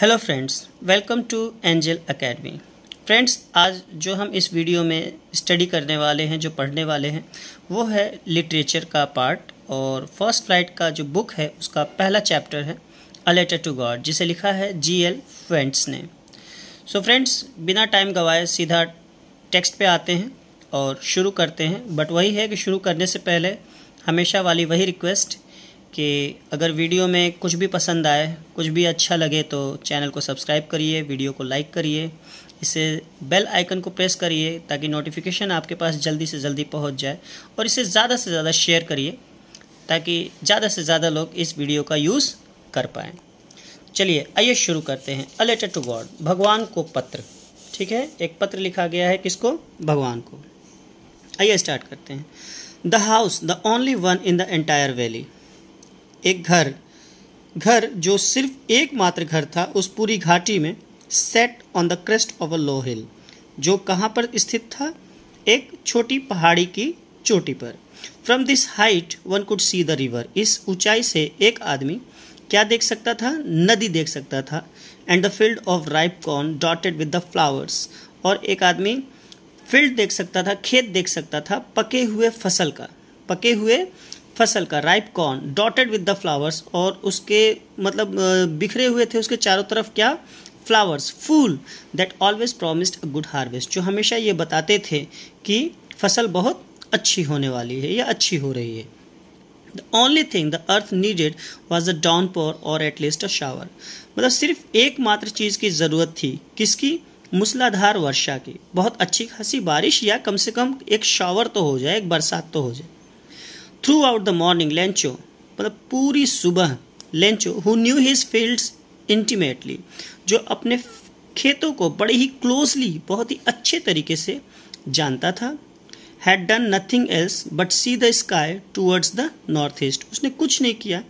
hello friends welcome to Angel academy friends आज जो हम इस वीडियो में स्टडी करने वाले हैं जो पढ़ने वाले हैं वो है लिटरेचर का पार्ट और फर्स्ट फ्लाइट का जो बुक है उसका पहला चैप्टर है अ लेटर टू गॉड जिसे लिखा है जी एल फ्रेंड्स ने सो so फ्रेंड्स बिना टाइम गवाए सीधा टेक्स्ट पे आते हैं और शुरू करते हैं बट वही है कि शुरू करने से पहले हमेशा वाली वही रिक्वेस्ट कि अगर वीडियो में कुछ भी पसंद आए कुछ भी अच्छा लगे तो चैनल को सब्सक्राइब करिए वीडियो को लाइक करिए इसे बेल आइकन को प्रेस करिए ताकि नोटिफिकेशन आपके पास जल्दी से जल्दी पहुंच जाए और इसे ज़्यादा से ज़्यादा शेयर करिए ताकि ज़्यादा से ज़्यादा लोग इस वीडियो का यूज़ कर पाएँ चलिए आइए शुरू करते हैं अ लेटर टू गॉड भगवान को पत्र ठीक है एक पत्र लिखा गया है किसको भगवान को आइए स्टार्ट करते हैं the house the only one in the entire valley एक घर घर जो सिर्फ एकमात्र घर था उस पूरी घाटी में set on the crest of a low hill जो कहाँ पर स्थित था एक छोटी पहाड़ी की चोटी पर from this height one could see the river इस ऊंचाई से एक आदमी क्या देख सकता था नदी देख सकता था and the field of ripe corn dotted with the flowers और एक आदमी फील्ड देख सकता था खेत देख सकता था पके हुए फसल का पके हुए फसल का ripe corn dotted with the flowers और उसके मतलब बिखरे हुए थे उसके चारों तरफ क्या फ्लावर्स फूल that always promised a good harvest जो हमेशा ये बताते थे कि फसल बहुत अच्छी होने वाली है या अच्छी हो रही है the only thing the earth needed was a downpour और एटलीस्ट अ शावर मतलब सिर्फ एकमात्र चीज़ की ज़रूरत थी किसकी मूसलाधार वर्षा की बहुत अच्छी खासी बारिश या कम से कम एक शावर तो हो जाए एक बरसात तो हो जाए throughout the morning Lencho मतलब पूरी सुबह Lencho who knew his fields intimately जो अपने खेतों को बड़े ही क्लोजली बहुत ही अच्छे तरीके से जानता था had done nothing else but see the sky towards the north east उसने कुछ नहीं किया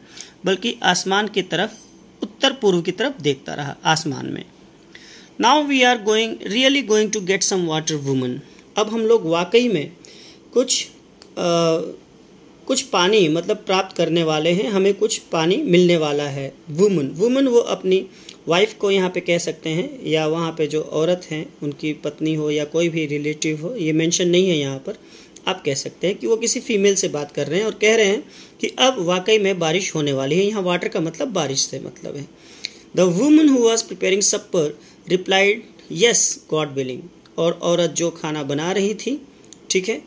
बल्कि आसमान की तरफ उत्तर पूर्व की तरफ देखता रहा आसमान में now we are going really going to get some water woman अब हम लोग वाकई में कुछ आ, कुछ पानी मतलब प्राप्त करने वाले हैं हमें कुछ पानी मिलने वाला है वुमन वुमन वो अपनी वाइफ को यहाँ पे कह सकते हैं या वहाँ पे जो औरत हैं उनकी पत्नी हो या कोई भी रिलेटिव हो ये मेंशन नहीं है यहाँ पर आप कह सकते हैं कि वो किसी फीमेल से बात कर रहे हैं और कह रहे हैं कि अब वाकई में बारिश होने वाली है यहाँ वाटर का मतलब बारिश से मतलब है the woman who was preparing supper replied yes God willing और औरत जो खाना बना रही थी ठीक है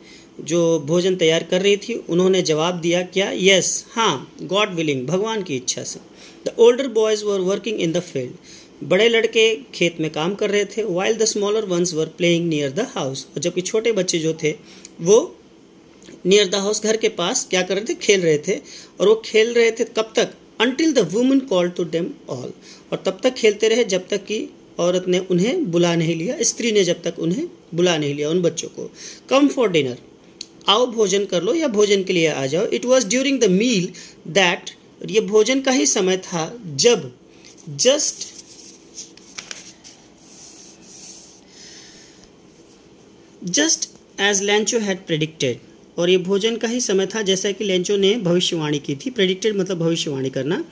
जो भोजन तैयार कर रही थी उन्होंने जवाब दिया क्या यस हाँ गॉड विलिंग भगवान की इच्छा से the older boys were working in the field बड़े लड़के खेत में काम कर रहे थे while the smaller ones were playing near the house और जबकि छोटे बच्चे जो थे वो नियर द हाउस घर के पास क्या कर रहे थे खेल रहे थे और वो खेल रहे थे कब तक until the woman call to them all और तब तक खेलते रहे जब तक कि औरत ने उन्हें बुला नहीं लिया स्त्री ने जब तक उन्हें बुला नहीं लिया उन बच्चों को कम फॉर डिनर आओ भोजन कर लो या भोजन के लिए आ जाओ it was during the meal that ये भोजन का ही समय था जब just just as Lencho had predicted और ये भोजन का ही समय था जैसा कि लेंचो ने भविष्यवाणी की थी प्रेडिक्टेड मतलब भविष्यवाणी करना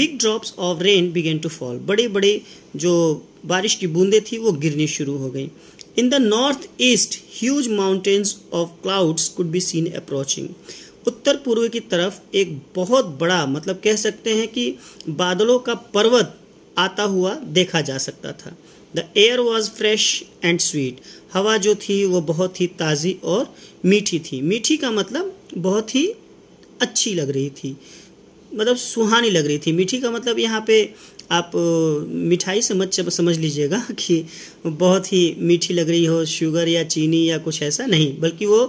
big drops of rain began to fall बड़े बड़े जो बारिश की बूंदें थी वो गिरनी शुरू हो गई in the north east huge mountains of clouds could be seen approaching उत्तर पूर्व की तरफ एक बहुत बड़ा मतलब कह सकते हैं कि बादलों का पर्वत आता हुआ देखा जा सकता था the air was fresh and sweet हवा जो थी वो बहुत ही ताज़ी और मीठी थी मीठी का मतलब बहुत ही अच्छी लग रही थी मतलब सुहानी लग रही थी मीठी का मतलब यहाँ पे आप मिठाई मत समझ लीजिएगा कि बहुत ही मीठी लग रही हो शुगर या चीनी या कुछ ऐसा नहीं बल्कि वो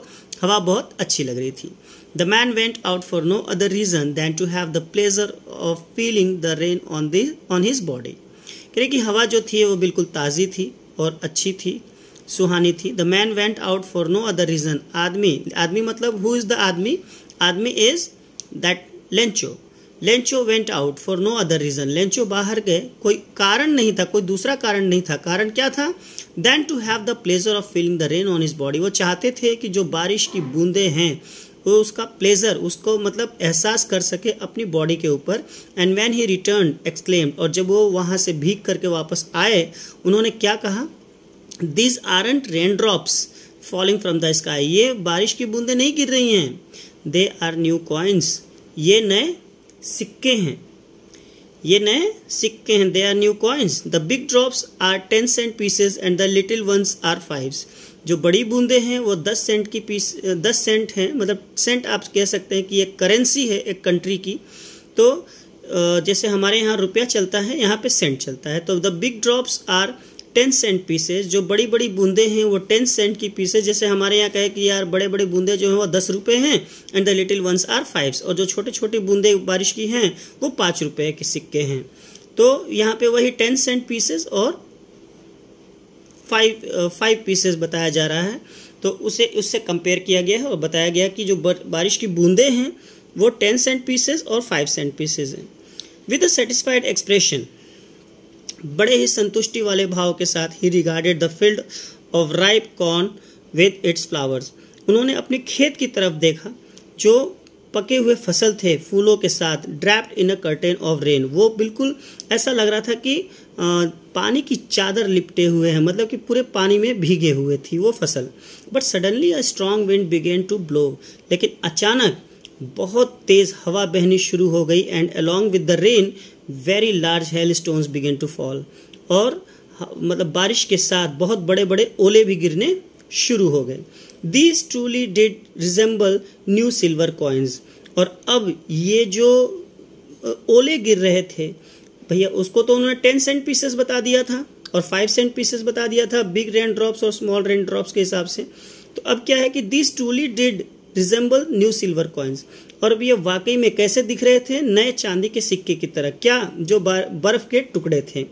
हवा बहुत अच्छी लग रही थी the man went out for no other reason than to have the pleasure of feeling the rain on the on his body कह रहे कि हवा जो थी वो बिल्कुल ताज़ी थी और अच्छी थी सुहानी थी the man went out for no other reason आदमी आदमी मतलब हु इज़ द आदमी आदमी is that Lencho Lencho went out for no other reason Lencho बाहर गए कोई कारण नहीं था कोई दूसरा कारण नहीं था कारण क्या था than to have the pleasure of feeling the rain on his body वो चाहते थे कि जो बारिश की बूंदे हैं वो उसका प्लेजर उसको मतलब एहसास कर सके अपनी बॉडी के ऊपर and when he return exclaimed और जब वो वहाँ से भीग करके वापस आए उन्होंने क्या कहा are aren't rain drops falling from the sky ये बारिश की बूंदें नहीं गिर रही हैं दे आर न्यू कॉइन्स ये नए सिक्के हैं ये नए सिक्के हैं they are new coins the big drops are ten cent pieces and the little ones are fives जो बड़ी बूंदे हैं वो दस सेंट की पीस दस सेंट हैं मतलब सेंट आप कह सकते हैं कि एक करेंसी है एक कंट्री की तो जैसे हमारे यहाँ रुपया चलता है यहाँ पे सेंट चलता है तो the big drops are ten cent pieces जो बड़ी बड़ी बूंदे हैं वो टेन सेंट की पीसेज जैसे हमारे यहाँ कहे कि यार बड़े बड़े बूंदे जो हैं वो दस रुपये हैं and the little ones are five और जो छोटे छोटे बूंदे बारिश की हैं वो पाँच रुपये के सिक्के हैं तो यहाँ पे वही टेन सेंट पीसेस और फाइव फाइव पीसेस बताया जा रहा है तो उसे उससे कंपेयर किया गया है और बताया गया कि जो बारिश की बूंदें हैं वो टेन सेंट पीसेस और फाइव सेंट पीसेस हैं विद अ सेटिस्फाइड एक्सप्रेशन बड़े ही संतुष्टि वाले भाव के साथ ही regarded the field of ripe corn with its flowers उन्होंने अपने खेत की तरफ देखा जो पके हुए फसल थे फूलों के साथ draped in a curtain of rain वो बिल्कुल ऐसा लग रहा था कि आ, पानी की चादर लिपटे हुए हैं मतलब कि पूरे पानी में भीगे हुए थी वो फसल but suddenly a strong wind began to blow लेकिन अचानक बहुत तेज हवा बहनी शुरू हो गई and along with the rain very large hailstones began to fall और मतलब बारिश के साथ बहुत बड़े बड़े ओले भी गिरने शुरू हो गए these truly did resemble new silver coins और अब ये जो ओले गिर रहे थे भैया उसको तो उन्होंने टेन सेंट पीसेस बता दिया था और फाइव सेंट पीसेस बता दिया था बिग रेन ड्रॉप्स और स्मॉल रेन ड्रॉप्स के हिसाब से तो अब क्या है कि this truly did resemble new silver coins और अब ये वाकई में कैसे दिख रहे थे नए चांदी के सिक्के की तरह क्या जो बर्फ के टुकड़े थे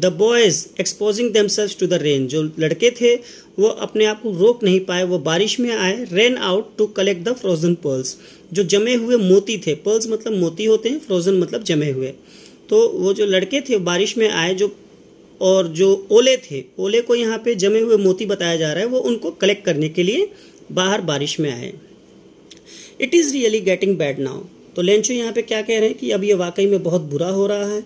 the boys exposing themselves to the rain जो लड़के थे वो अपने आप को रोक नहीं पाए वो बारिश में आए ran out to collect the frozen pearls जो जमे हुए मोती थे पर्ल्स मतलब मोती होते हैं फ्रोजन मतलब जमे हुए तो वो जो लड़के थे बारिश में आए जो और जो ओले थे ओले को यहाँ पे जमे हुए मोती बताया जा रहा है वो उनको कलेक्ट करने के लिए बाहर बारिश में आए it is really getting bad now तो लेंचो यहाँ पे क्या कह रहे हैं कि अब ये वाकई में बहुत बुरा हो रहा है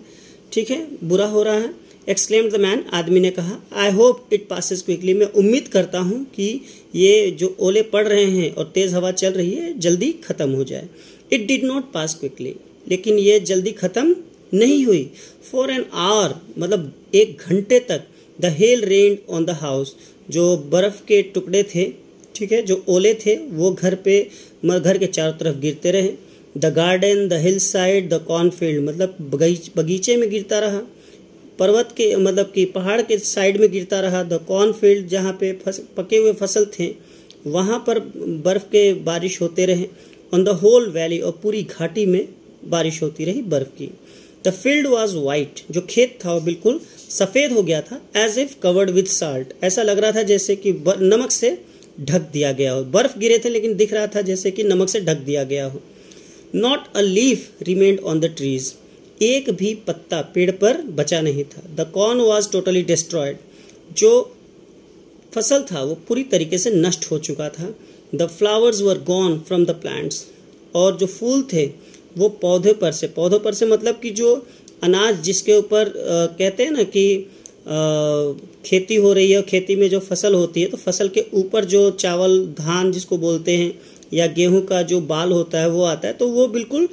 ठीक है बुरा हो रहा है एक्सक्लेम द मैन आदमी ने कहा I hope it passes quickly मैं उम्मीद करता हूँ कि ये जो ओले पड़ रहे हैं और तेज़ हवा चल रही है जल्दी ख़त्म हो जाए it did not pass quickly लेकिन ये जल्दी ख़त्म नहीं हुई फॉर एन आवर मतलब एक घंटे तक the hail rain on the house जो बर्फ़ के टुकड़े थे ठीक है जो ओले थे वो घर पे मगर घर के चारों तरफ गिरते रहे the garden the hill side the cornfield मतलब बगीचे में गिरता रहा पर्वत के मतलब कि पहाड़ के साइड में गिरता रहा द कॉर्नफील्ड जहाँ पे फस, पके हुए फसल थे वहाँ पर बर्फ़ के बारिश होते रहे ऑन द होल वैली और पूरी घाटी में बारिश होती रही बर्फ़ की द फील्ड वॉज वाइट जो खेत था वो बिल्कुल सफ़ेद हो गया था as if covered with salt ऐसा लग रहा था जैसे कि नमक से ढक दिया गया हो बर्फ गिरे थे लेकिन दिख रहा था जैसे कि नमक से ढक दिया गया हो not a leaf remained on the trees एक भी पत्ता पेड़ पर बचा नहीं था the corn was totally destroyed जो फसल था वो पूरी तरीके से नष्ट हो चुका था the flowers were gone from the plants और जो फूल थे वो पौधे पर से पौधों पर से मतलब कि जो अनाज जिसके ऊपर कहते हैं ना कि खेती हो रही है खेती में जो फसल होती है तो फसल के ऊपर जो चावल धान जिसको बोलते हैं या गेहूं का जो बाल होता है वो आता है तो वो बिल्कुल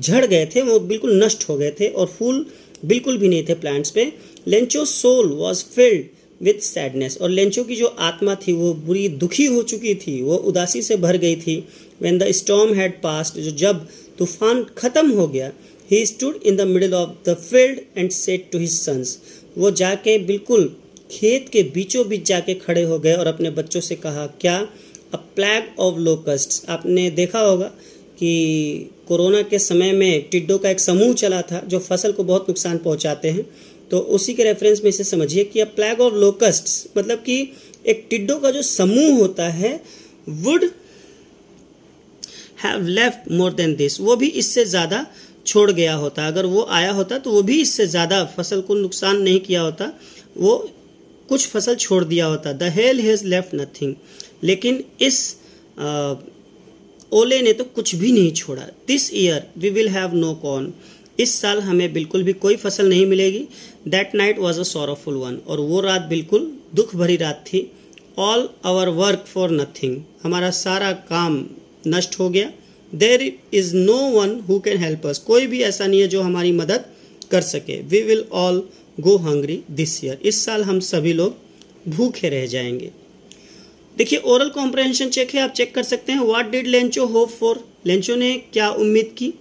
झड़ गए थे वो बिल्कुल नष्ट हो गए थे और फूल बिल्कुल भी नहीं थे प्लांट्स पे Lencho soul was filled with sadness और लेंचो की जो आत्मा थी वो बुरी दुखी हो चुकी थी वो उदासी से भर गई थी when the storm had passed जो जब तूफान खत्म हो गया he stood in the middle of the field and said to his sons वो जाके बिल्कुल खेत के बीचों बीच जाके खड़े हो गए और अपने बच्चों से कहा क्या अ प्लैग ऑफ लोकस्ट आपने देखा होगा कि कोरोना के समय में टिड्डों का एक समूह चला था जो फसल को बहुत नुकसान पहुंचाते हैं तो उसी के रेफरेंस में इसे समझिए कि अ प्लैग ऑफ लोकस्ट्स मतलब कि एक टिड्डों का जो समूह होता है would have left more than this वो भी इससे ज़्यादा छोड़ गया होता अगर वो आया होता तो वो भी इससे ज़्यादा फसल को नुकसान नहीं किया होता वो कुछ फसल छोड़ दिया होता the hail has left nothing लेकिन इस आ, ओले ने तो कुछ भी नहीं छोड़ा this year we will have no corn इस साल हमें बिल्कुल भी कोई फसल नहीं मिलेगी that night was a sorrowful one और वो रात बिल्कुल दुख भरी रात थी all our work for nothing हमारा सारा काम नष्ट हो गया there is no one who can help us कोई भी ऐसा नहीं है जो हमारी मदद कर सके we will all go hungry this year इस साल हम सभी लोग भूखे रह जाएंगे देखिए ओरल कॉम्प्रहेंशन चेक है आप चेक कर सकते हैं what did Lencho hope for Lencho ने क्या उम्मीद की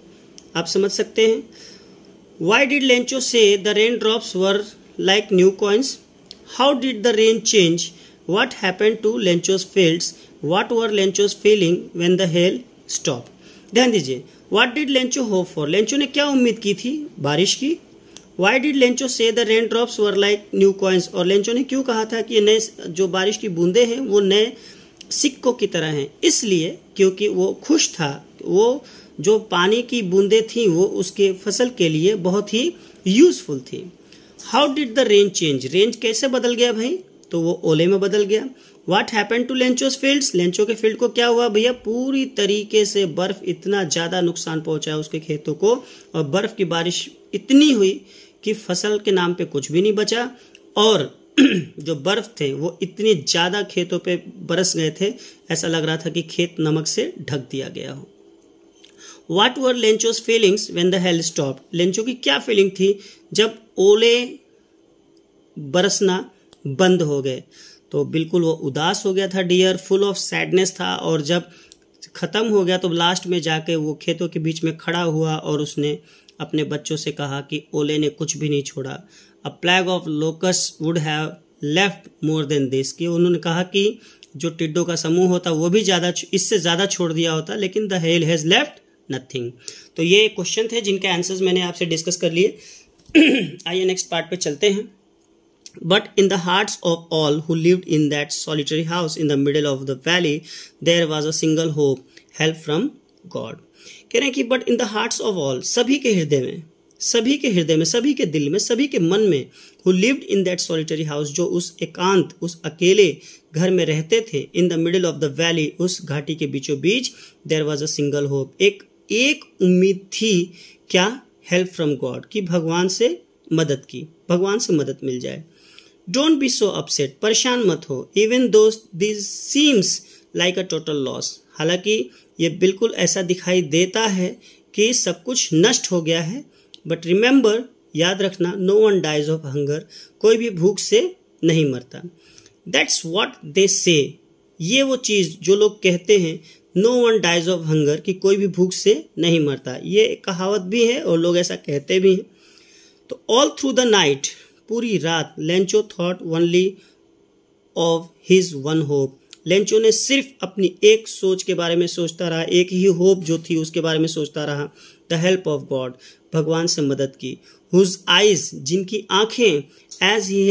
आप समझ सकते हैं why did Lencho say the rain drops were like new coins how did the rain change what happen to Lencho's fields, what were Lencho's feeling when the hail stop ध्यान दीजिए what did Lencho hope for Lencho ने क्या उम्मीद की थी बारिश की why did Lencho say the rain drops were like new coins और लेंचो ने क्यों कहा था कि नए जो बारिश की बूंदे हैं वो नए सिक्कों की तरह हैं इसलिए क्योंकि वो खुश था वो जो पानी की बूंदे थी वो उसके फसल के लिए बहुत ही यूजफुल थी how did the rains change rains कैसे बदल गया भाई तो वो ओले में बदल गया what happen to Lencho's field Lencho के फील्ड को क्या हुआ भैया पूरी तरीके से बर्फ इतना ज्यादा नुकसान पहुंचा है उसके खेतों को और बर्फ की बारिश इतनी हुई कि फसल के नाम पे कुछ भी नहीं बचा और जो बर्फ थे वो इतने ज्यादा खेतों पे बरस गए थे ऐसा लग रहा था कि खेत नमक से ढक दिया गया हो what were Lencho's feelings when the hail stop Lencho की क्या फीलिंग थी जब ओले बरसना बंद हो गए तो बिल्कुल वो उदास हो गया था डियर फुल ऑफ सैडनेस था और जब ख़त्म हो गया तो लास्ट में जाके वो खेतों के बीच में खड़ा हुआ और उसने अपने बच्चों से कहा कि ओले ने कुछ भी नहीं छोड़ा a plague of locust would have left more than this कि उन्होंने कहा कि जो टिड्डों का समूह होता वो भी ज़्यादा इससे ज़्यादा छोड़ दिया होता लेकिन the hail has left nothing तो ये क्वेश्चन थे जिनके आंसर्स मैंने आपसे डिस्कस कर लिए आइए नेक्स्ट पार्ट पे चलते हैं But in the hearts of all who lived in that solitary house in the middle of the valley, there was a single hope, help from God कह रहे हैं कि but in the hearts of all सभी के हृदय में सभी के हृदय में सभी के दिल में सभी के मन में who lived in that solitary house जो उस एकांत उस अकेले घर में रहते थे in the middle of the valley उस घाटी के बीचों बीच there was a single hope एक एक उम्मीद थी क्या हेल्प फ्रॉम गॉड कि भगवान से मदद की भगवान से मदद मिल जाए डोंट बी सो अपसेट परेशान मत हो even though this seems like a total loss हालांकि ये बिल्कुल ऐसा दिखाई देता है कि सब कुछ नष्ट हो गया है बट रिमेंबर याद रखना no one dies of hunger कोई भी भूख से नहीं मरता दैट्स वॉट दे से ये वो चीज़ जो लोग कहते हैं no one dies of hunger कि कोई भी भूख से नहीं मरता ये कहावत भी है और लोग ऐसा कहते भी हैं तो ऑल थ्रू द नाइट पूरी रात Lencho thought only of his one hope Lencho ने सिर्फ अपनी एक सोच के बारे में सोचता रहा एक ही होप जो थी उसके बारे में सोचता रहा द हेल्प ऑफ गॉड भगवान से मदद की हुज आइज जिनकी आंखें as he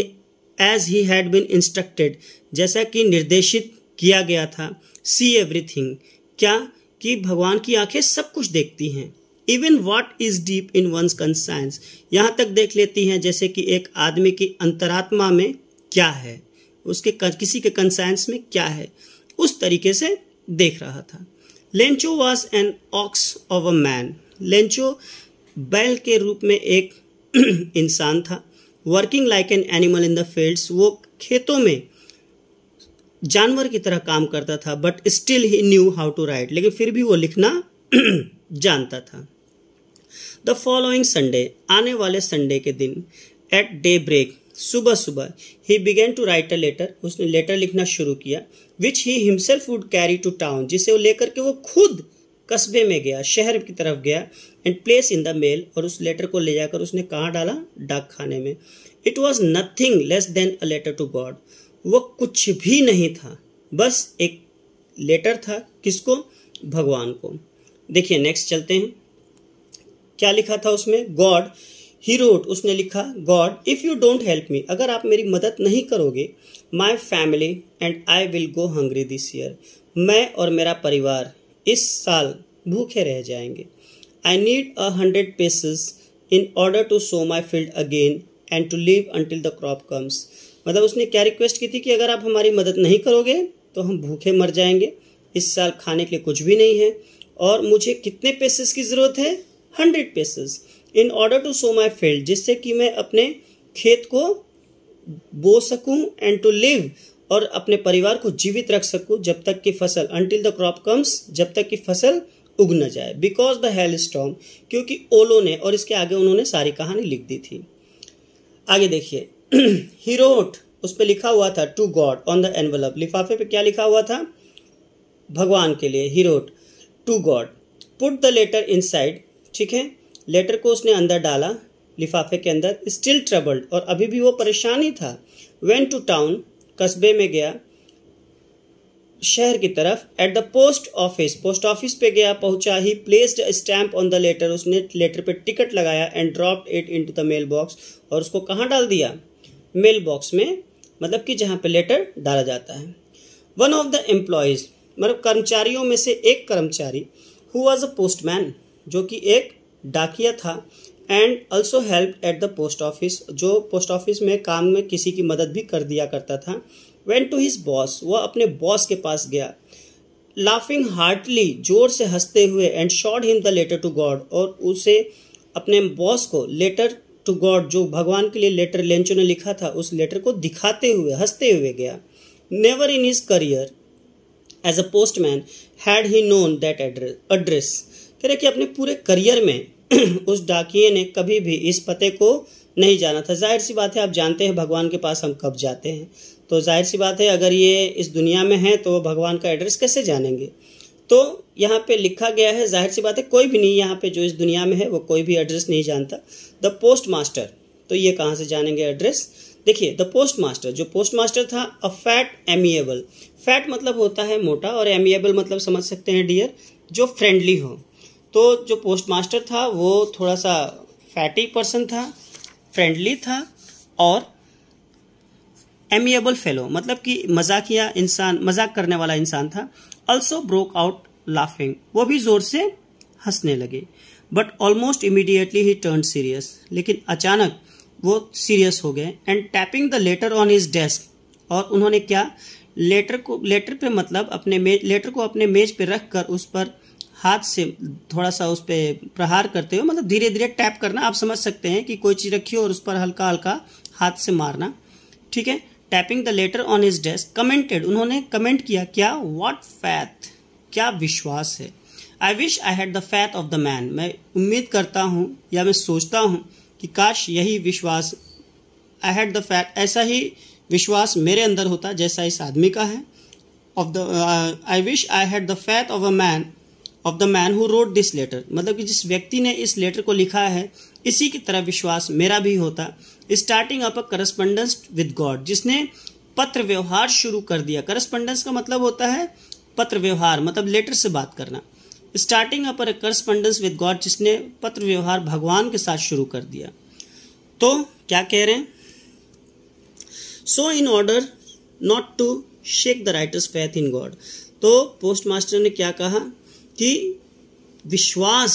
as he had been instructed जैसा कि निर्देशित किया गया था सी एवरीथिंग क्या कि भगवान की आंखें सब कुछ देखती हैं even what is deep in one's conscience यहाँ तक देख लेती हैं जैसे कि एक आदमी की अंतरात्मा में क्या है उसके किसी के कंसाइंस में क्या है उस तरीके से देख रहा था Lencho was an ox of a man Lencho बैल के रूप में एक इंसान था working like an animal in the fields वो खेतों में जानवर की तरह काम करता था but still he knew how to write लेकिन फिर भी वो लिखना जानता था द फॉलोइंग संडे आने वाले संडे के दिन एट डे ब्रेक सुबह सुबह he began to write a letter उसने लेटर लिखना शुरू किया which he himself would carry to town जिसे वो लेकर के वो खुद कस्बे में गया शहर की तरफ गया and place in the mail और उस लेटर को ले जाकर उसने कहाँ डाला डाक खाने में it was nothing less than a letter to God वो कुछ भी नहीं था बस एक लेटर था किसको भगवान को देखिए नेक्स्ट चलते हैं क्या लिखा था उसमें गॉड ही रोट उसने लिखा God if you don't help me अगर आप मेरी मदद नहीं करोगे my family and I will go hungry this year मैं और मेरा परिवार इस साल भूखे रह जाएंगे I need a hundred pesos in order to sow my field again and to live until the crop comes मतलब उसने क्या रिक्वेस्ट की थी कि अगर आप हमारी मदद नहीं करोगे तो हम भूखे मर जाएंगे इस साल खाने के लिए कुछ भी नहीं है और मुझे कितने पेसेस की ज़रूरत है hundred pesos in order to sow my field जिससे कि मैं अपने खेत को बो सकूं एंड टू लिव और अपने परिवार को जीवित रख सकूं जब तक कि फसल अनटिल द क्रॉप कम्स जब तक कि फसल उग न जाए बिकॉज द हेल स्टॉम क्योंकि ओलो ने और इसके आगे उन्होंने सारी कहानी लिख दी थी आगे देखिए हीरोट उस पर लिखा हुआ था to God on the envelope लिफाफे पे क्या लिखा हुआ था भगवान के लिए he wrote to God put the letter inside ठीक है लेटर को उसने अंदर डाला लिफाफे के अंदर स्टिल ट्रबल्ड और अभी भी वो परेशान ही था वेन टू टाउन कस्बे में गया शहर की तरफ at the post office post office पे गया पहुंचा he placed stamp on the letter उसने लेटर पे टिकट लगाया and drop it into the mail box और उसको कहाँ डाल दिया मेल बॉक्स में मतलब कि जहाँ पे लेटर डाला जाता है वन ऑफ द एम्प्लॉयज़ मतलब कर्मचारियों में से एक कर्मचारी हु वॉज अ पोस्टमैन जो कि एक डाकिया था and also help at the post office जो पोस्ट ऑफिस में काम में किसी की मदद भी कर दिया करता था वेन टू हिज बॉस वह अपने बॉस के पास गया लाफिंग हार्टली जोर से हंसते हुए and showed him the letter to God और उसे अपने बॉस को लेटर टू गॉड जो भगवान के लिए लेटर लेंचो ने लिखा था उस लेटर को दिखाते हुए हंसते हुए गया never in his career as a postman had he known that address कह रहे कि अपने पूरे करियर में उस डाकिए ने कभी भी इस पते को नहीं जाना था जाहिर सी बात है आप जानते हैं भगवान के पास हम कब जाते हैं तो जाहिर सी बात है अगर ये इस दुनिया में हैं तो भगवान का एड्रेस कैसे जानेंगे तो यहाँ पे लिखा गया है जाहिर सी बात है कोई भी नहीं यहाँ पे जो इस दुनिया में है वो कोई भी एड्रेस नहीं जानता द पोस्ट मास्टर तो ये कहाँ से जानेंगे एड्रेस देखिए द पोस्ट मास्टर जो पोस्ट मास्टर था अ फैट एमिएबल फैट मतलब होता है मोटा और एमिएबल मतलब समझ सकते हैं डियर जो फ्रेंडली हो तो जो पोस्ट मास्टर था वो थोड़ा सा फैटी पर्सन था फ्रेंडली था और एमिएबल फेलो मतलब कि मजाकिया इंसान मजाक करने वाला इंसान था ऑल्सो ब्रोक आउट लाफिंग वो भी जोर से हंसने लगे but almost immediately he turn serious लेकिन अचानक वो सीरियस हो गए and tapping the letter on his desk और उन्होंने क्या लेटर को लेटर पे मतलब अपने मेज लेटर को अपने मेज पे रख कर उस पर हाथ से थोड़ा सा उस पर प्रहार करते हुए मतलब धीरे धीरे टैप करना आप समझ सकते हैं कि कोई चीज़ रखी हो और उस पर हल्का हल्का हाथ से मारना ठीक है tapping the letter on his desk commented उन्होंने कमेंट किया क्या वॉट फैथ क्या विश्वास है I wish I had the faith of the man मैं उम्मीद करता हूँ या मैं सोचता हूँ कि काश यही विश्वास आई हैड द फैथ ऐसा ही विश्वास मेरे अंदर होता जैसा इस आदमी का है of the I wish I had the faith of a man of the man who wrote this letter मतलब कि जिस व्यक्ति ने इस लेटर को लिखा है इसी की तरह विश्वास मेरा भी होता starting up a correspondence with God जिसने पत्र व्यवहार शुरू कर दिया करस्पेंडेंस का मतलब होता है पत्र व्यवहार मतलब लेटर से बात करना starting up a correspondence with God जिसने पत्र व्यवहार भगवान के साथ शुरू कर दिया तो क्या कह रहे हैं so in order not to shake the writer's faith in God तो पोस्ट मास्टर ने क्या कहा कि विश्वास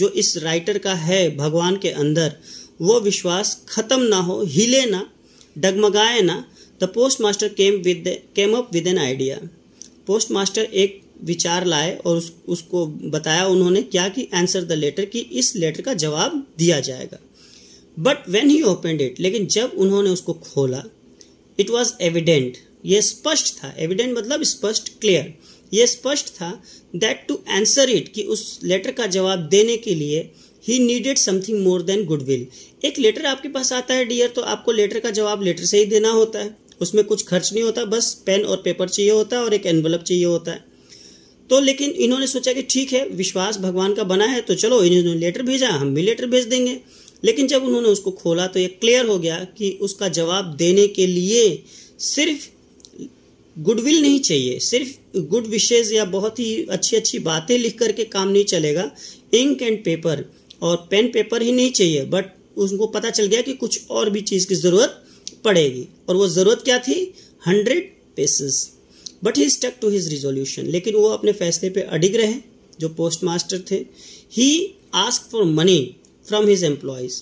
जो इस राइटर का है भगवान के अंदर वो विश्वास खत्म ना हो हिले ना डगमगाए ना the postmaster came with came up with an idea postmaster एक विचार लाए और उस, उसको बताया उन्होंने क्या कि आंसर द लेटर कि इस लेटर का जवाब दिया जाएगा but when he opened it लेकिन जब उन्होंने उसको खोला इट वॉज एविडेंट ये स्पष्ट था एविडेंट मतलब स्पष्ट क्लियर यह स्पष्ट था दैट टू आंसर इट कि उस लेटर का जवाब देने के लिए he needed something more than goodwill एक लेटर आपके पास आता है डियर तो आपको लेटर का जवाब लेटर से ही देना होता है उसमें कुछ खर्च नहीं होता बस पेन और पेपर चाहिए होता है और एक एनवलप चाहिए होता है तो लेकिन इन्होंने सोचा कि ठीक है विश्वास भगवान का बना है तो चलो इन्होंने लेटर भेजा हम भी लेटर भेज देंगे लेकिन जब उन्होंने उसको खोला तो ये क्लियर हो गया कि उसका जवाब देने के लिए सिर्फ गुडविल नहीं चाहिए सिर्फ गुड विशेज या बहुत ही अच्छी अच्छी बातें लिख करके काम नहीं चलेगा इंक एंड पेपर और पेन पेपर ही नहीं चाहिए बट उनको पता चल गया कि कुछ और भी चीज़ की ज़रूरत पड़ेगी और वो ज़रूरत क्या थी hundred pesos but he stuck to his resolution लेकिन वो अपने फैसले पे अडिग रहे जो पोस्ट मास्टर थे he ask for money from his employees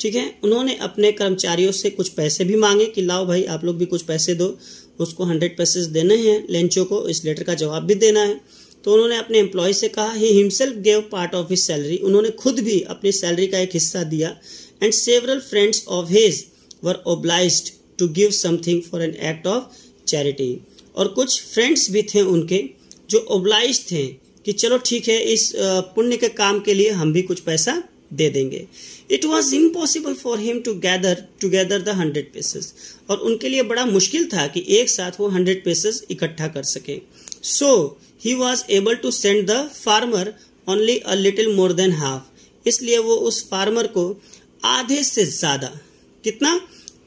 ठीक है उन्होंने अपने कर्मचारियों से कुछ पैसे भी मांगे कि लाओ भाई आप लोग भी कुछ पैसे दो उसको हंड्रेड पैसेज देने हैं लेंचो को इस लेटर का जवाब भी देना है तो उन्होंने अपने एम्प्लॉय से कहा he himself gave part of his salary उन्होंने खुद भी अपनी सैलरी का एक हिस्सा दिया and several friends of his were oblige to give something for an act of charity और कुछ फ्रेंड्स भी थे उनके जो ओब्लाइज थे कि चलो ठीक है इस पुण्य के काम के लिए हम भी कुछ पैसा दे देंगे it was impossible for him to gather together the hundred pesos और उनके लिए बड़ा मुश्किल था कि एक साथ वो हंड्रेड पेसेस इकट्ठा कर सके so he was able to send the farmer only a little more than half इसलिए वो उस फार्मर को आधे से ज़्यादा कितना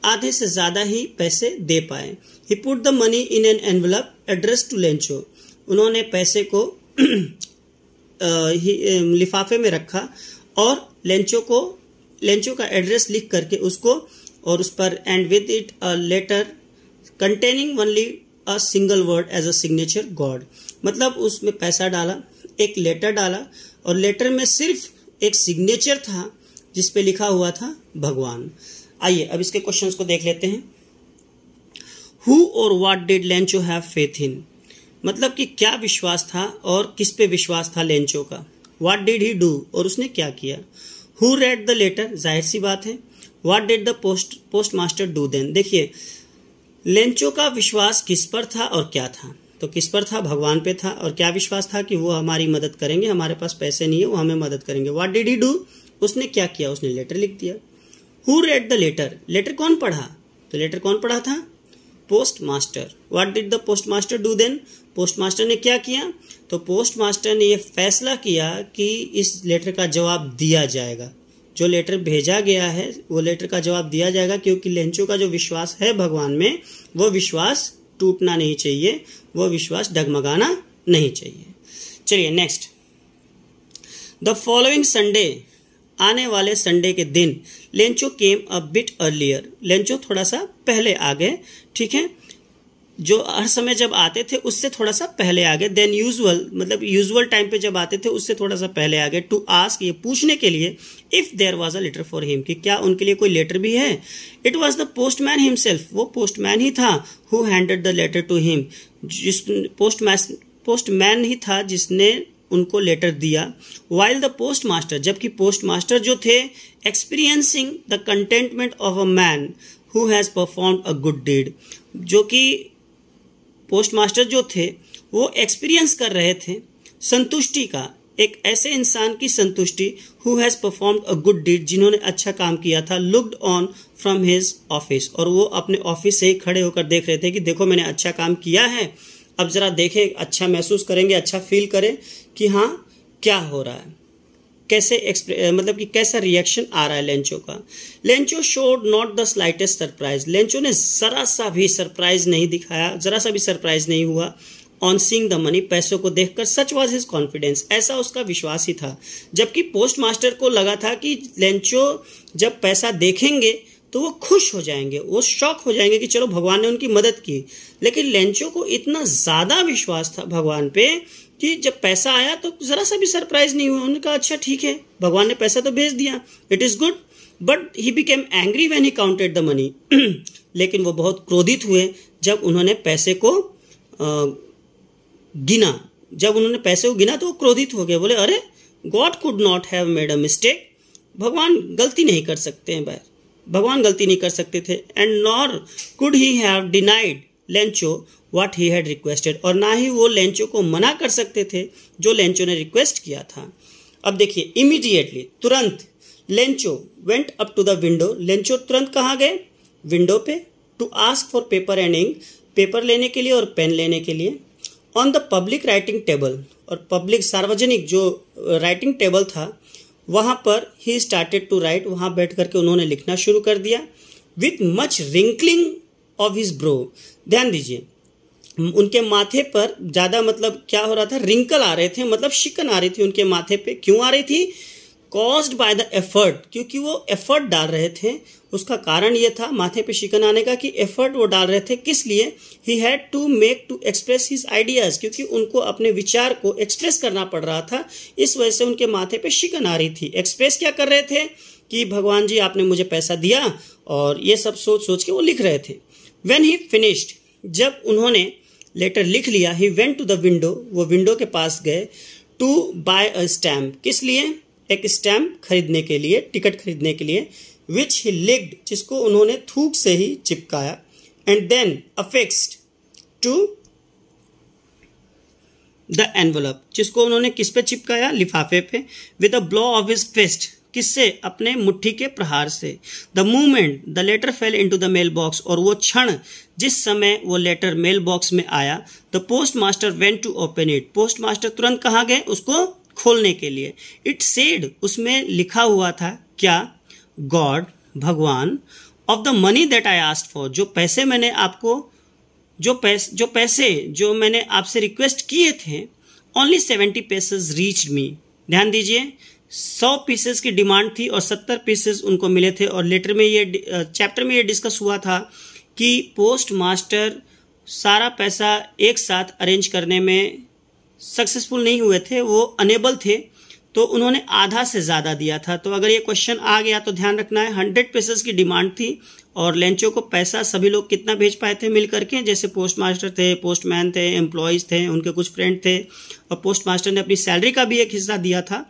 आधे से ज़्यादा ही पैसे दे पाए he put the money in an envelope address to Lencho उन्होंने पैसे को लिफाफे में रखा और लेंचो को लेंचो का एड्रेस लिख करके उसको और उस पर and with it a letter containing only a single word as a signature God मतलब उसमें पैसा डाला एक लेटर डाला और लेटर में सिर्फ एक सिग्नेचर था जिस पे लिखा हुआ था भगवान आइए अब इसके क्वेश्चंस को देख लेते हैं हु और what did Lencho have faith in मतलब कि क्या विश्वास था और किस पे विश्वास था लेंचो का व्हाट डिड ही डू और उसने क्या किया हु रेड द लेटर जाहिर सी बात है what did the post postmaster do then देखिए लेंचो का विश्वास किस पर था और क्या था तो किस पर था भगवान पे था और क्या विश्वास था कि वो हमारी मदद करेंगे हमारे पास पैसे नहीं है वो हमें मदद करेंगे वाट डिड ही डू उसने क्या किया उसने लेटर लिख दिया who read the letter letter कौन पढ़ा तो लेटर कौन पढ़ा था postmaster what did the postmaster do then postmaster ने क्या किया तो पोस्ट मास्टर ने यह फैसला किया कि इस लेटर का जवाब दिया जाएगा जो लेटर भेजा गया है वो लेटर का जवाब दिया जाएगा क्योंकि लेंचो का जो विश्वास है भगवान में वो विश्वास टूटना नहीं चाहिए वो विश्वास डगमगाना नहीं चाहिए चलिए नेक्स्ट द फॉलोइंग संडे आने वाले संडे के दिन Lencho came a bit earlier Lencho थोड़ा सा पहले आ गए ठीक है जो हर समय जब आते थे उससे थोड़ा सा पहले आ गए देन यूजुअल मतलब यूजुअल टाइम पे जब आते थे उससे थोड़ा सा पहले आ गए टू आस्क ये पूछने के लिए if there was a letter for him कि क्या उनके लिए कोई लेटर भी है it was the postman himself वो पोस्टमैन ही था who handed the letter to him जिस पोस्टमैन पोस्टमैन ही था जिसने उनको लेटर दिया वाइल द पोस्ट मास्टर जबकि पोस्ट मास्टर जो थे experiencing the contentment of a man who has perform a good deed जो कि पोस्ट मास्टर जो थे वो एक्सपीरियंस कर रहे थे संतुष्टि का एक ऐसे इंसान की संतुष्टि who has performed a good deed जिन्होंने अच्छा काम किया था looked on from his office और वो अपने ऑफिस से ही खड़े होकर देख रहे थे कि देखो मैंने अच्छा काम किया है अब ज़रा देखें अच्छा महसूस करेंगे अच्छा फील करें कि हाँ क्या हो रहा है कैसे एक्सप्रे मतलब कि कैसा रिएक्शन आ रहा है लेंचो का Lencho showed not the slightest surprise Lencho ने ज़रा सा भी सरप्राइज नहीं दिखाया ज़रा सा भी सरप्राइज नहीं हुआ ऑन सींग द मनी पैसों को देखकर सच वॉज हिज कॉन्फिडेंस ऐसा उसका विश्वास ही था जबकि पोस्ट मास्टर को लगा था कि लेंचो जब पैसा देखेंगे तो वो खुश हो जाएंगे वो शौक हो जाएंगे कि चलो भगवान ने उनकी मदद की लेकिन लेंचो को इतना ज़्यादा विश्वास था भगवान पे कि जब पैसा आया तो ज़रा सा भी सरप्राइज नहीं हुआ उन्होंने कहा अच्छा ठीक है भगवान ने पैसा तो भेज दिया it is good but he became angry when he counted the money लेकिन वो बहुत क्रोधित हुए जब उन्होंने पैसे को गिना जब उन्होंने पैसे को गिना तो वो क्रोधित हो गए बोले अरे God could not have made a mistake भगवान गलती नहीं कर सकते हैं भाई भगवान गलती नहीं कर सकते थे and nor could he have denied Lencho what he had requested और ना ही वो लेंचो को मना कर सकते थे जो लेंचो ने रिक्वेस्ट किया था अब देखिए इमीडिएटली तुरंत Lencho went up to the window Lencho तुरंत कहाँ गए विंडो पे to ask for paper and ink paper लेने के लिए और पेन लेने के लिए on the public writing table और पब्लिक सार्वजनिक जो राइटिंग टेबल था वहाँ पर ही स्टार्टेड टू राइट वहाँ बैठ करके उन्होंने लिखना शुरू कर दिया with much wrinkling of his brow ध्यान दीजिए उनके माथे पर ज़्यादा मतलब क्या हो रहा था रिंकल आ रहे थे मतलब शिकन आ रही थी उनके माथे पे क्यों आ रही थी कॉज्ड बाय द एफर्ट क्योंकि वो एफर्ट डाल रहे थे उसका कारण ये था माथे पे शिकन आने का कि एफर्ट वो डाल रहे थे किस लिए he had to make to express his ideas क्योंकि उनको अपने विचार को एक्सप्रेस करना पड़ रहा था इस वजह से उनके माथे पे शिकन आ रही थी एक्सप्रेस क्या कर रहे थे कि भगवान जी आपने मुझे पैसा दिया और ये सब सोच सोच के वो लिख रहे थे वेन ही फिनिश्ड जब उन्होंने लेटर लिख लिया he went to the window वो विंडो के पास गए टू बाय अ स्टैम्प किस लिए एक स्टैम्प खरीदने के लिए टिकट खरीदने के लिए विच ही लिग्ड जिसको उन्होंने थूक से ही चिपकाया and then affixed to the envelope जिसको उन्होंने किस पे चिपकाया लिफाफे पे with a blow of his fist किससे अपने मुट्ठी के प्रहार से the moment the letter fell into the mail box और वो क्षण जिस समय वो लेटर मेल बॉक्स में आया the postmaster went to open it postmaster तुरंत कहाँ गए उसको खोलने के लिए इट सेड उसमें लिखा हुआ था क्या गॉड भगवान of the money that I asked for जो पैसे मैंने आपको जो पैस जो पैसे जो मैंने आपसे रिक्वेस्ट किए थे only seventy pesos reach me ध्यान दीजिए सौ पीसेस की डिमांड थी और सत्तर पीसेस उनको मिले थे और लेटर में ये चैप्टर में ये डिस्कस हुआ था कि पोस्ट मास्टर सारा पैसा एक साथ अरेंज करने में सक्सेसफुल नहीं हुए थे वो अनेबल थे तो उन्होंने आधा से ज़्यादा दिया था तो अगर ये क्वेश्चन आ गया तो ध्यान रखना है हंड्रेड पीसेस की डिमांड थी और लेंचो को पैसा सभी लोग कितना भेज पाए थे मिल करके जैसे पोस्ट मास्टर थे पोस्टमैन थे एम्प्लॉयज़ थे उनके कुछ फ्रेंड थे और पोस्ट मास्टर ने अपनी सैलरी का भी एक हिस्सा दिया था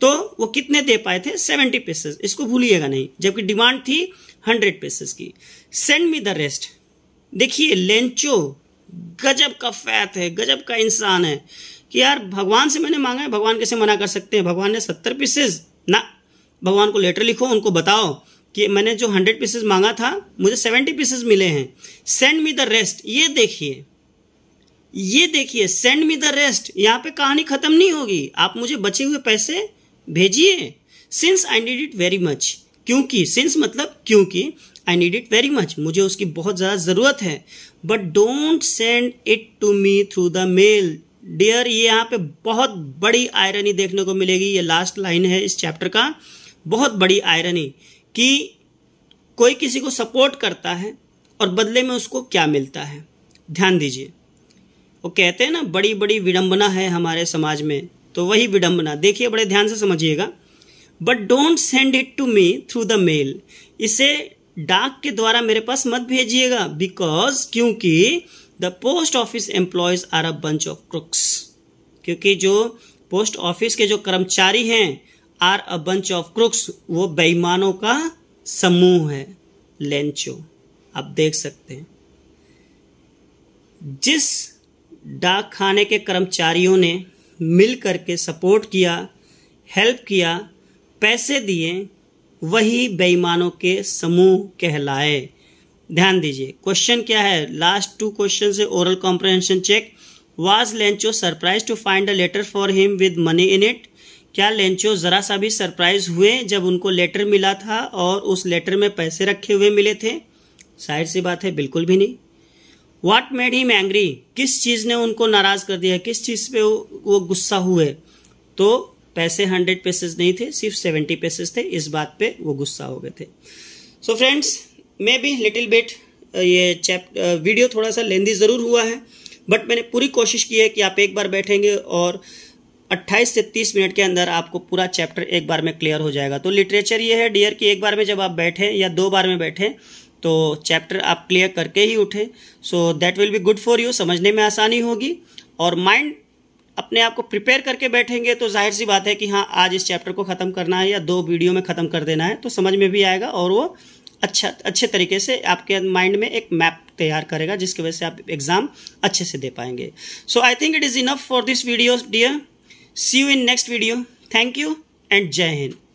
तो वो कितने दे पाए थे सेवेंटी पीसेस इसको भूलिएगा नहीं जबकि डिमांड थी हंड्रेड पीसेस की सेंड मी द रेस्ट देखिए लेंचो गजब का फैत है गजब का इंसान है कि यार भगवान से मैंने मांगा है भगवान कैसे मना कर सकते हैं भगवान ने सत्तर पीसेस ना भगवान को लेटर लिखो उनको बताओ कि मैंने जो हंड्रेड पीसेस मांगा था मुझे सेवेंटी पीसेस मिले हैं सेंड मी द रेस्ट ये देखिए ये देखिए सेंड मी द रेस्ट यहाँ पे कहानी खत्म नहीं होगी आप मुझे बचे हुए पैसे भेजिए since I need it very much क्योंकि सिंस मतलब क्योंकि I need it very much मुझे उसकी बहुत ज़्यादा ज़रूरत है but don't send it to me through the mail dear ये यहाँ पे बहुत बड़ी आयरनी देखने को मिलेगी ये लास्ट लाइन है इस चैप्टर का बहुत बड़ी आयरनी कि कोई किसी को सपोर्ट करता है और बदले में उसको क्या मिलता है ध्यान दीजिए वो कहते हैं ना बड़ी बड़ी विडंबना है हमारे समाज में तो वही विडंबना देखिए बड़े ध्यान से समझिएगा but don't send it to me through the mail इसे डाक के द्वारा मेरे पास मत भेजिएगा बिकॉज क्योंकि the post office employees are a bunch of crooks क्योंकि जो पोस्ट ऑफिस के जो कर्मचारी हैं are a bunch of crooks वो बेईमानों का समूह है लेंचो आप देख सकते हैं जिस डाक खाने के कर्मचारियों ने मिल करके सपोर्ट किया हेल्प किया पैसे दिए वही बेईमानों के समूह कहलाए ध्यान दीजिए क्वेश्चन क्या है लास्ट टू क्वेश्चन से oral comprehension check was Lencho surprise to find a letter for him with money in it क्या लेंचो ज़रा सा भी सरप्राइज हुए जब उनको लेटर मिला था और उस लेटर में पैसे रखे हुए मिले थे साइड सी बात है बिल्कुल भी नहीं वाट मेड हिम एंग्री किस चीज़ ने उनको नाराज़ कर दिया किस चीज़ पे वो, गुस्सा हुए तो पैसे हंड्रेड पेसेस नहीं थे सिर्फ सेवेंटी पेसेस थे इस बात पे वो गुस्सा हो गए थे so friends may be little bit ये चैप्ट वीडियो थोड़ा सा लेंदी ज़रूर हुआ है बट मैंने पूरी कोशिश की है कि आप एक बार बैठेंगे और 28 से 30 मिनट के अंदर आपको पूरा चैप्टर एक बार में क्लियर हो जाएगा तो लिटरेचर ये है डियर कि एक बार में जब आप बैठें या दो बार में बैठें तो चैप्टर आप क्लियर करके ही उठे so that will be good for you समझने में आसानी होगी और माइंड अपने आप को प्रिपेयर करके बैठेंगे तो जाहिर सी बात है कि हाँ आज इस चैप्टर को ख़त्म करना है या दो वीडियो में ख़त्म कर देना है तो समझ में भी आएगा और वो अच्छा अच्छे तरीके से आपके माइंड में एक मैप तैयार करेगा जिसकी वजह से आप एग्ज़ाम अच्छे से दे पाएंगे so I think it is enough for this video dear see you in next video thank you and Jai Hind